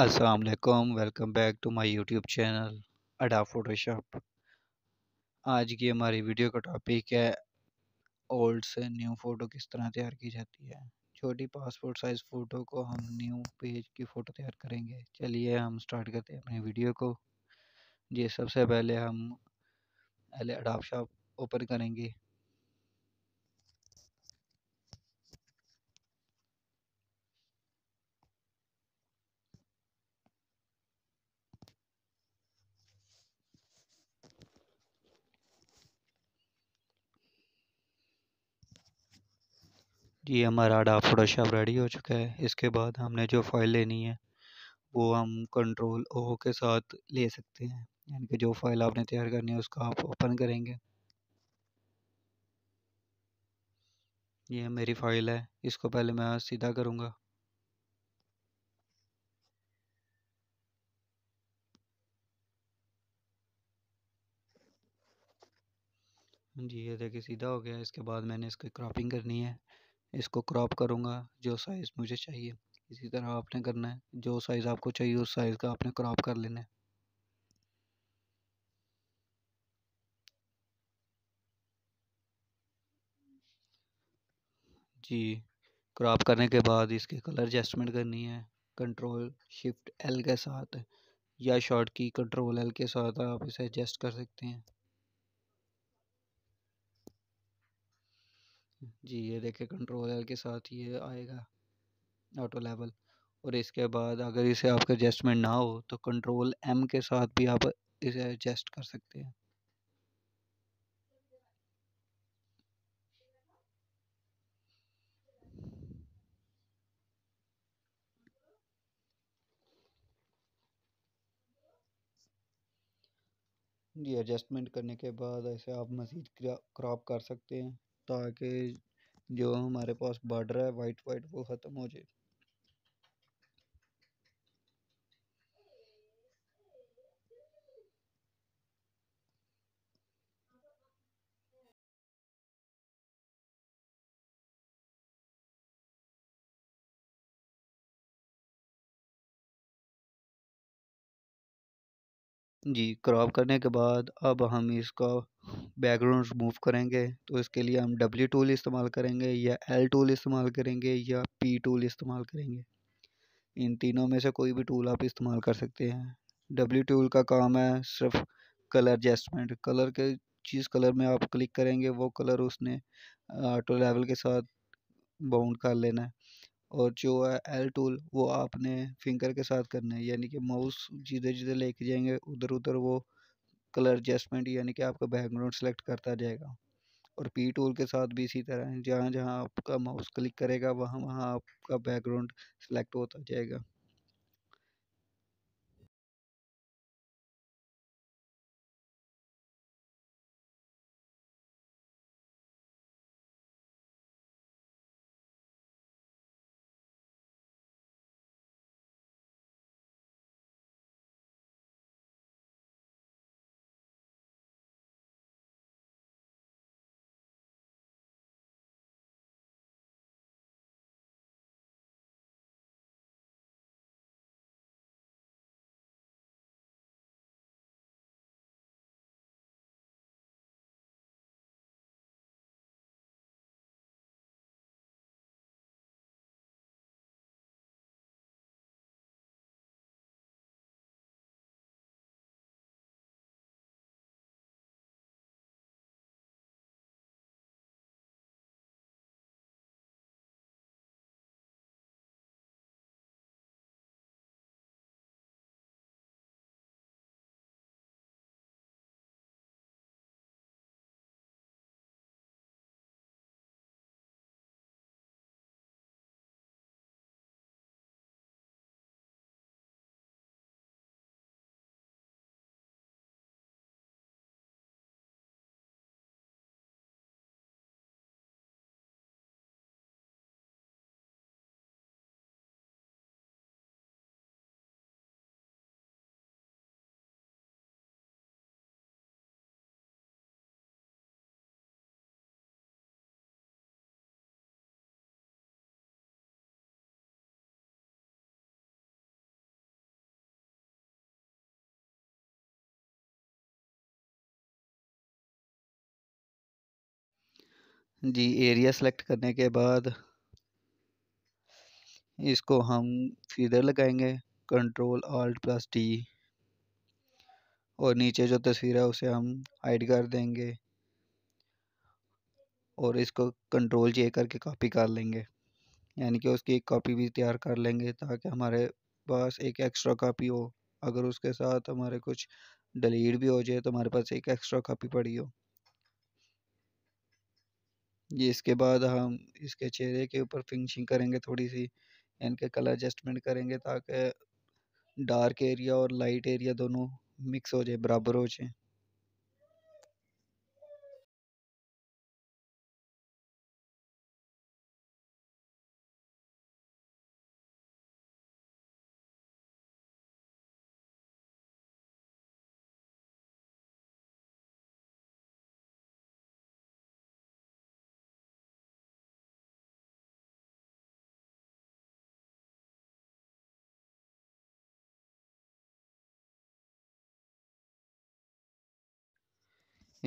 असलकुम welcome back to my YouTube channel अडा Photoshop आज की हमारी वीडियो का टॉपिक है ओल्ड से न्यू फ़ोटो किस तरह तैयार की जाती है छोटी पासपोर्ट साइज़ फ़ोटो को हम न्यू पेज की फ़ोटो तैयार करेंगे चलिए हम स्टार्ट करते हैं अपनी वीडियो को जी सबसे पहले हम पहले अडाप शॉप ओपन करेंगे कि हमारा डाफोडा फोटोशॉप रेडी हो चुका है इसके बाद हमने जो फाइल लेनी है वो हम कंट्रोल ओ के साथ ले सकते हैं यानी कि जो फाइल आपने तैयार करनी है उसका आप ओपन करेंगे ये मेरी फाइल है इसको पहले मैं सीधा करूँगा जी ये देखिए सीधा हो गया इसके बाद मैंने इसकी क्रॉपिंग करनी है इसको क्रॉप करूँगा जो साइज़ मुझे चाहिए इसी तरह आपने करना है जो साइज़ आपको चाहिए उस साइज़ का आपने क्रॉप कर लेना है जी क्रॉप करने के बाद इसके कलर एडजस्टमेंट करनी है कंट्रोल शिफ्ट एल के साथ या शॉर्ट की कंट्रोल एल के साथ आप इसे एडजस्ट कर सकते हैं जी ये देखे कंट्रोलर के साथ ये आएगा ऑटो लेवल और इसके बाद अगर इसे आपका एडजस्टमेंट ना हो तो कंट्रोल एम के साथ भी आप इसे एडजस्ट कर सकते हैं जी एडजस्टमेंट करने के बाद ऐसे आप मज़ीद क्रॉप कर सकते हैं ताकि जो हमारे पास बॉर्डर है वाइट वाइट वो ख़त्म हो जाए जी क्रॉप करने के बाद अब हम इसका बैकग्राउंड रिमूव करेंगे तो इसके लिए हम डब्ल्यू टूल इस्तेमाल करेंगे या एल टूल इस्तेमाल करेंगे या पी टूल इस्तेमाल करेंगे इन तीनों में से कोई भी टूल आप इस्तेमाल कर सकते हैं डब्ल्यू टूल का काम है सिर्फ कलर एडजस्टमेंट कलर के जिस कलर में आप क्लिक करेंगे वो कलर उसने ऑटो लेवल के साथ बाउंड कर लेना है और जो है एल टूल वो आपने फिंगर के साथ करना है यानी कि माउस जिधर जिधर लेके जाएंगे उधर उधर वो कलर एडजस्टमेंट यानी कि आपका बैकग्राउंड सेलेक्ट करता जाएगा और पी टूल के साथ भी इसी तरह जहाँ जहाँ आपका माउस क्लिक करेगा वहाँ वहाँ आपका बैकग्राउंड सेलेक्ट होता जाएगा जी एरिया सेलेक्ट करने के बाद इसको हम फीडर लगाएंगे कंट्रोल आल्ट प्लस टी और नीचे जो तस्वीर है उसे हम हाइड कर देंगे और इसको कंट्रोल जे करके कॉपी कर लेंगे यानी कि उसकी एक कॉपी भी तैयार कर लेंगे ताकि हमारे पास एक एक्स्ट्रा कॉपी हो अगर उसके साथ हमारे कुछ डिलीट भी हो जाए तो हमारे पास एक एक्स्ट्रा कॉपी पड़ी हो ये इसके बाद हम इसके चेहरे के ऊपर फिनिशिंग करेंगे थोड़ी सी इनके कलर एडजस्टमेंट करेंगे ताकि डार्क एरिया और लाइट एरिया दोनों मिक्स हो जाए बराबर हो जाए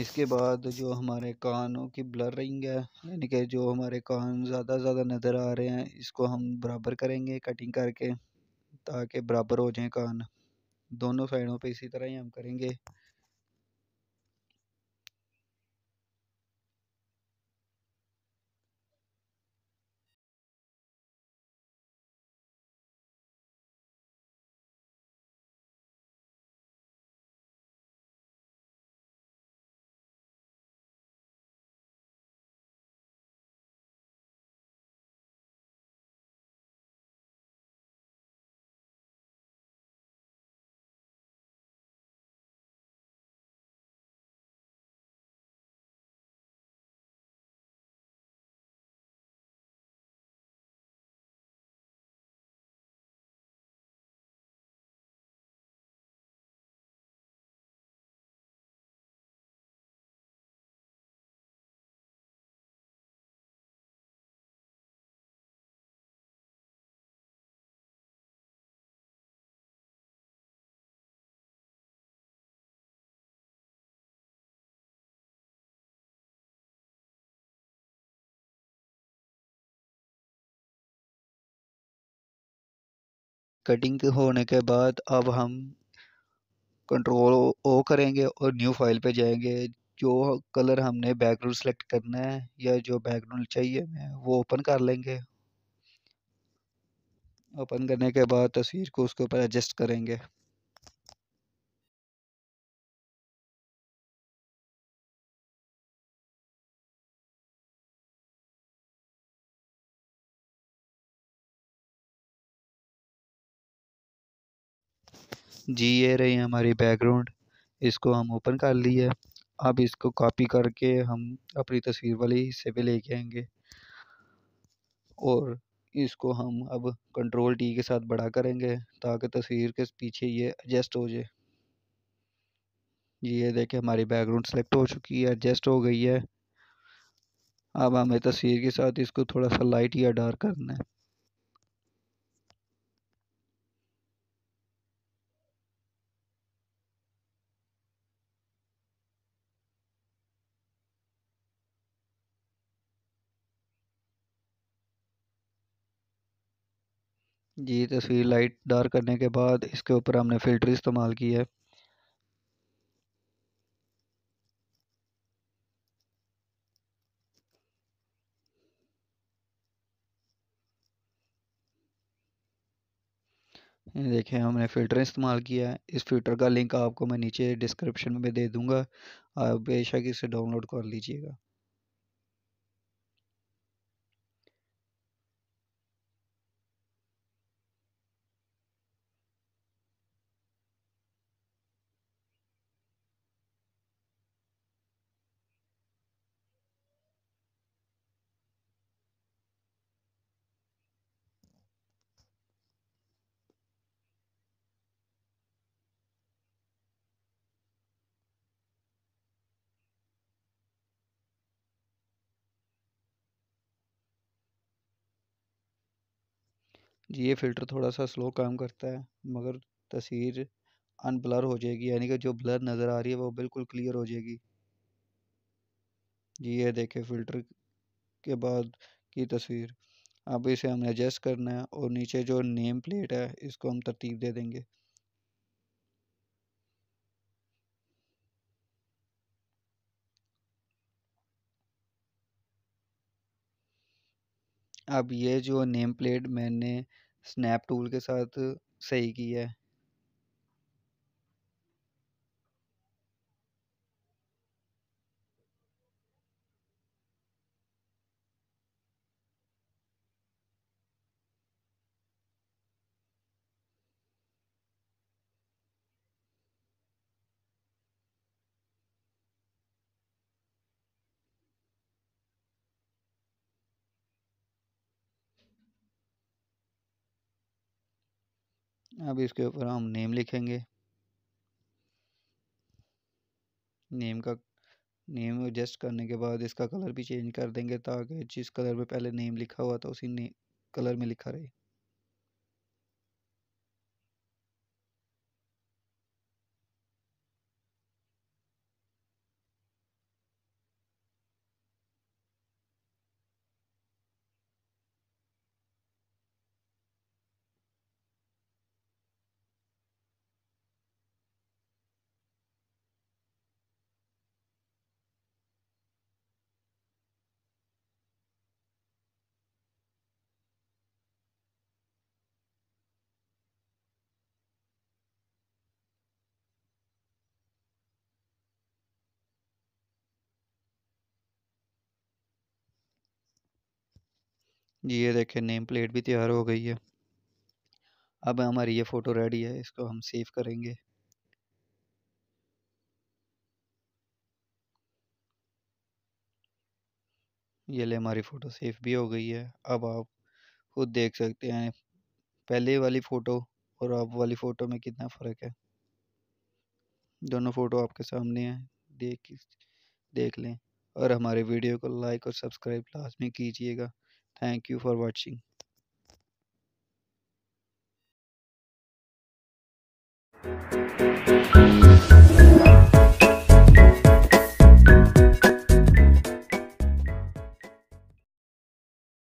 इसके बाद जो हमारे कानों की ब्लरिंग है यानी कि जो हमारे कान ज़्यादा ज़्यादा नज़र आ रहे हैं इसको हम बराबर करेंगे कटिंग करके ताकि बराबर हो जाएं कान दोनों साइडों पे इसी तरह ही हम करेंगे कटिंग होने के बाद अब हम कंट्रोल ओ करेंगे और न्यू फाइल पे जाएंगे जो कलर हमने बैकग्राउंड सेलेक्ट करना है या जो बैकग्राउंड चाहिए हमें वो ओपन कर लेंगे ओपन करने के बाद तस्वीर को उसके ऊपर एडजस्ट करेंगे जी ये रही हमारी बैकग्राउंड इसको हम ओपन कर लिया अब इसको कॉपी करके हम अपनी तस्वीर वाले हिस्से पे लेके आएंगे और इसको हम अब कंट्रोल टी के साथ बड़ा करेंगे ताकि तस्वीर के पीछे ये एडजस्ट हो जाए जी ये देखें हमारी बैकग्राउंड सेलेक्ट हो चुकी है एडजस्ट हो गई है अब हमें तस्वीर के साथ इसको थोड़ा सा लाइट या डार्क करना है जी तस्वीर लाइट डार्क करने के बाद इसके ऊपर हमने फ़िल्टर इस्तेमाल किया है देखें हमने फ़िल्टर इस्तेमाल किया है इस फ़िल्टर का लिंक आपको मैं नीचे डिस्क्रिप्शन में दे दूंगा आप बेशक इसे डाउनलोड कर लीजिएगा ये फ़िल्टर थोड़ा सा स्लो काम करता है मगर तस्वीर अनब्लर हो जाएगी यानी कि जो ब्लर नज़र आ रही है वो बिल्कुल क्लियर हो जाएगी जी ये देखे फ़िल्टर के बाद की तस्वीर अब इसे हमें एडजस्ट करना है और नीचे जो नेम प्लेट है इसको हम तरतीब दे देंगे अब ये जो नेम प्लेट मैंने स्नैप टूल के साथ सही की है अब इसके ऊपर हम नेम लिखेंगे नेम का नेम एडजस्ट करने के बाद इसका कलर भी चेंज कर देंगे ताकि जिस कलर में पहले नेम लिखा हुआ था उसी ने कलर में लिखा रहे ये देखें नेम प्लेट भी तैयार हो गई है अब हमारी ये फ़ोटो रेडी है इसको हम सेव करेंगे ये ले हमारी फ़ोटो सेव भी हो गई है अब आप खुद देख सकते हैं पहले वाली फ़ोटो और अब वाली फ़ोटो में कितना फ़र्क है दोनों फ़ोटो आपके सामने हैं देख देख लें और हमारे वीडियो को लाइक और सब्सक्राइब लाजमी कीजिएगा Thank you for watching. Thank you.